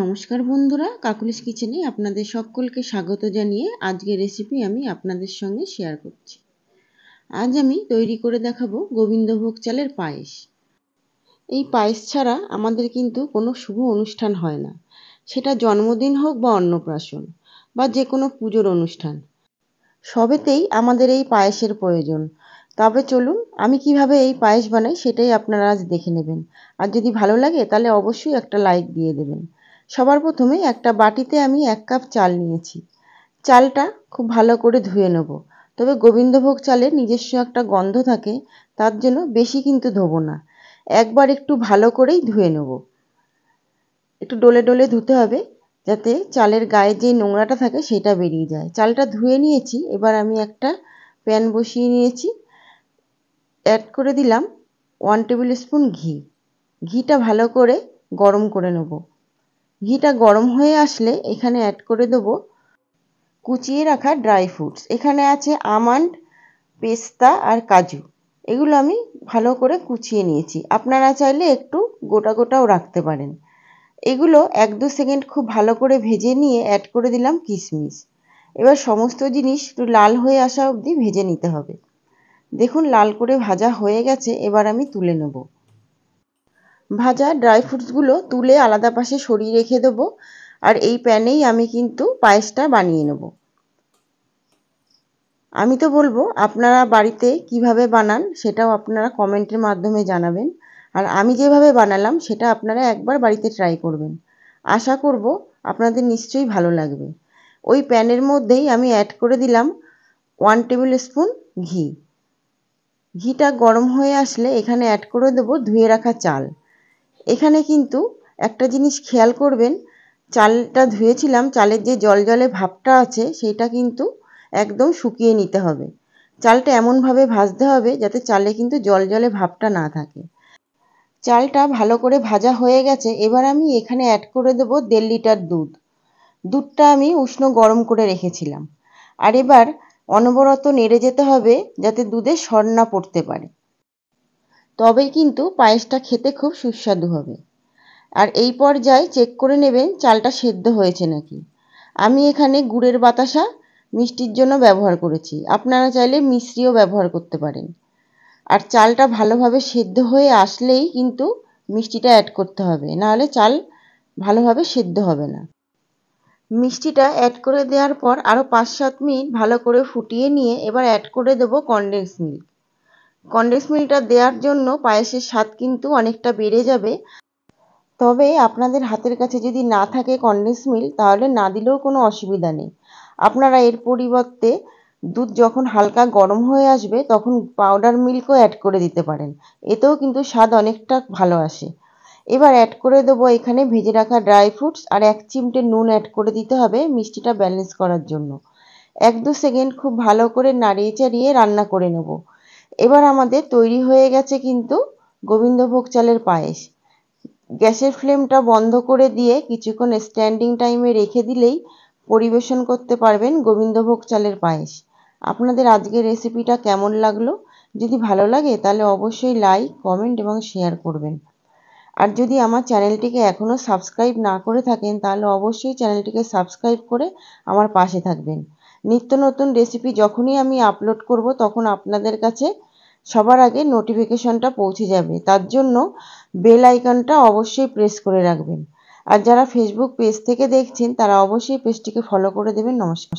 নমস্কার বন্ধুরা কাকুলিস কিচেনে আপনাদের সকলকে স্বাগত জানিয়ে আজকের রেসিপি আমি আপনাদের সঙ্গে শেয়ার করছি আজ আমি তৈরি করে দেখাবো গোবিন্দভোগ চালের পায়েস এই পায়েস ছাড়া আমাদের কিন্তু কোনো শুভ অনুষ্ঠান হয় না সেটা জন্মদিন হোক বা অন্নপ্রাশন বা যে কোনো পুজোর অনুষ্ঠান সবেতেই আমাদের এই পায়েসের প্রয়োজন তবে চলুন আমি কিভাবে এই পায়েস বানাই সেটাই আপনারা আজ দেখে নেবেন আর যদি ভালো লাগে তাহলে অবশ্যই একটা লাইক দিয়ে দেবেন সবার প্রথমে একটা বাটিতে আমি এক কাপ চাল নিয়েছি চালটা খুব ভালো করে ধুয়ে নেব তবে গোবিন্দভোগ চালের নিজস্ব একটা গন্ধ থাকে তার জন্য বেশি কিন্তু ধোবো না একবার একটু ভালো করেই ধুয়ে নেব একটু ডলে ডলে ধুতে হবে যাতে চালের গায়ে যে নোংরাটা থাকে সেটা বেরিয়ে যায় চালটা ধুয়ে নিয়েছি এবার আমি একটা প্যান বসিয়ে নিয়েছি অ্যাড করে দিলাম ওয়ান টেবিল স্পুন ঘি ঘিটা ভালো করে গরম করে নেবো ঘিটা গরম হয়ে আসলে এখানে অ্যাড করে দেবো কুচিয়ে রাখা ড্রাই ফ্রুটস এখানে আছে আমান্ড পেস্তা আর কাজু এগুলো আমি ভালো করে কুচিয়ে নিয়েছি আপনারা চাইলে একটু গোটা গোটাও রাখতে পারেন এগুলো এক দু সেকেন্ড খুব ভালো করে ভেজে নিয়ে অ্যাড করে দিলাম কিশমিশ এবার সমস্ত জিনিস একটু লাল হয়ে আসা অবধি ভেজে নিতে হবে দেখুন লাল করে ভাজা হয়ে গেছে এবার আমি তুলে নেবো ভাজা ড্রাই ফ্রুটসগুলো তুলে আলাদা পাশে সরিয়ে রেখে দেবো আর এই প্যানেই আমি কিন্তু পায়েসটা বানিয়ে নেব আমি তো বলবো আপনারা বাড়িতে কিভাবে বানান সেটাও আপনারা কমেন্টের মাধ্যমে জানাবেন আর আমি যেভাবে বানালাম সেটা আপনারা একবার বাড়িতে ট্রাই করবেন আশা করব আপনাদের নিশ্চয়ই ভালো লাগবে ওই প্যানের মধ্যেই আমি অ্যাড করে দিলাম ওয়ান টেবিল স্পুন ঘি ঘিটা গরম হয়ে আসলে এখানে অ্যাড করে দেবো ধুয়ে রাখা চাল এখানে কিন্তু একটা জিনিস খেয়াল করবেন চালটা ধুয়েছিলাম চালের যে জল জলে ভাবটা আছে সেটা কিন্তু একদম শুকিয়ে নিতে হবে চালটা এমনভাবে ভাজতে হবে যাতে চালে কিন্তু জল জলে ভাবটা না থাকে চালটা ভালো করে ভাজা হয়ে গেছে এবার আমি এখানে অ্যাড করে দেব দেড় লিটার দুধ দুধটা আমি উষ্ণ গরম করে রেখেছিলাম আর এবার অনবরত নেড়ে যেতে হবে যাতে দুধে সর পড়তে পারে তবেই কিন্তু পায়েসটা খেতে খুব সুস্বাদু হবে আর এই পর্যায়ে চেক করে নেবেন চালটা সেদ্ধ হয়েছে নাকি আমি এখানে গুড়ের বাতাসা মিষ্টির জন্য ব্যবহার করেছি আপনারা চাইলে মিশ্রিও ব্যবহার করতে পারেন আর চালটা ভালোভাবে সেদ্ধ হয়ে আসলেই কিন্তু মিষ্টিটা অ্যাড করতে হবে নাহলে চাল ভালোভাবে সেদ্ধ হবে না মিষ্টিটা অ্যাড করে দেওয়ার পর আরও পাঁচ সাত মিনিট ভালো করে ফুটিয়ে নিয়ে এবার অ্যাড করে দেবো কনডেন্স মিল্ক কন্ডেন্স মিল্কটা দেওয়ার জন্য পায়েসের স্বাদ কিন্তু অনেকটা বেড়ে যাবে তবে আপনাদের হাতের কাছে যদি না থাকে কন্ডেন্স মিল্ক তাহলে না দিলেও কোনো অসুবিধা নেই আপনারা এর পরিবর্তে দুধ যখন হালকা গরম হয়ে আসবে তখন পাউডার মিল্কও অ্যাড করে দিতে পারেন এতেও কিন্তু স্বাদ অনেকটা ভালো আসে এবার অ্যাড করে দেবো এখানে ভেজে রাখা ড্রাই ফ্রুটস আর এক চিমটে নুন অ্যাড করে দিতে হবে মিষ্টিটা ব্যালেন্স করার জন্য এক দু সেকেন্ড খুব ভালো করে নাড়িয়ে চাড়িয়ে রান্না করে নেবো এবার আমাদের তৈরি হয়ে গেছে কিন্তু গোবিন্দভোগ চালের পায়েস গ্যাসের ফ্লেমটা বন্ধ করে দিয়ে কিছুক্ষণ স্ট্যান্ডিং টাইমে রেখে দিলেই পরিবেশন করতে পারবেন গোবিন্দভোগ চালের পায়েস আপনাদের আজকের রেসিপিটা কেমন লাগলো যদি ভালো লাগে তাহলে অবশ্যই লাইক কমেন্ট এবং শেয়ার করবেন আর যদি আমার চ্যানেলটিকে এখনও সাবস্ক্রাইব না করে থাকেন তাহলে অবশ্যই চ্যানেলটিকে সাবস্ক্রাইব করে আমার পাশে থাকবেন নিত্য নতুন রেসিপি যখনই আমি আপলোড করব তখন আপনাদের কাছে সবার আগে নোটিফিকেশনটা পৌঁছে যাবে তার জন্য বেল আইকনটা অবশ্যই প্রেস করে রাখবেন আর যারা ফেসবুক পেজ থেকে দেখছেন তারা অবশ্যই পেজটিকে ফলো করে দেবেন নমস্কার